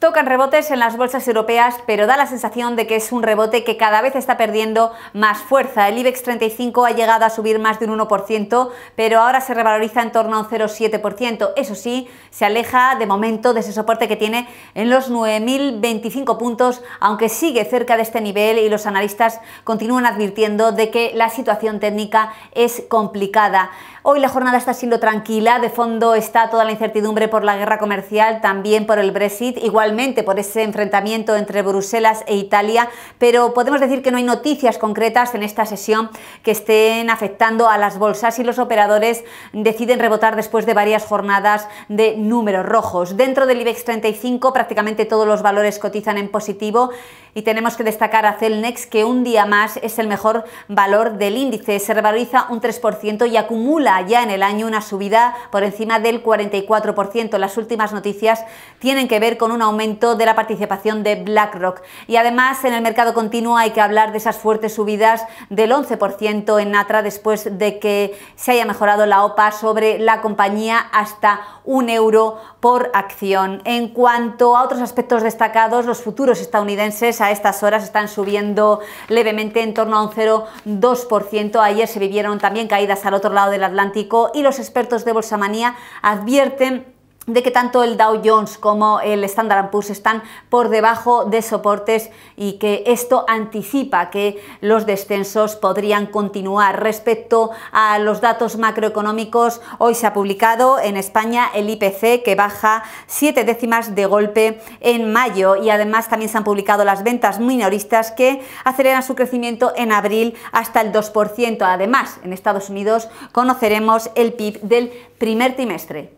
Tocan rebotes en las bolsas europeas, pero da la sensación de que es un rebote que cada vez está perdiendo más fuerza. El IBEX 35 ha llegado a subir más de un 1%, pero ahora se revaloriza en torno a un 0,7%. Eso sí, se aleja de momento de ese soporte que tiene en los 9.025 puntos, aunque sigue cerca de este nivel y los analistas continúan advirtiendo de que la situación técnica es complicada. Hoy la jornada está siendo tranquila, de fondo está toda la incertidumbre por la guerra comercial, también por el Brexit, igual por ese enfrentamiento entre Bruselas e Italia, pero podemos decir que no hay noticias concretas en esta sesión que estén afectando a las bolsas y los operadores deciden rebotar después de varias jornadas de números rojos. Dentro del IBEX 35 prácticamente todos los valores cotizan en positivo y tenemos que destacar a Celnex que un día más es el mejor valor del índice. Se revaloriza un 3% y acumula ya en el año una subida por encima del 44%. Las últimas noticias tienen que ver con un aumento de la participación de BlackRock. Y además en el mercado continuo hay que hablar de esas fuertes subidas del 11% en Natra después de que se haya mejorado la OPA sobre la compañía hasta un euro por acción. En cuanto a otros aspectos destacados, los futuros estadounidenses estas horas están subiendo levemente en torno a un 0,2%. Ayer se vivieron también caídas al otro lado del Atlántico y los expertos de Bolsamanía advierten de que tanto el Dow Jones como el Standard Poor's están por debajo de soportes y que esto anticipa que los descensos podrían continuar. Respecto a los datos macroeconómicos, hoy se ha publicado en España el IPC que baja siete décimas de golpe en mayo y además también se han publicado las ventas minoristas que aceleran su crecimiento en abril hasta el 2%. Además, en Estados Unidos conoceremos el PIB del primer trimestre.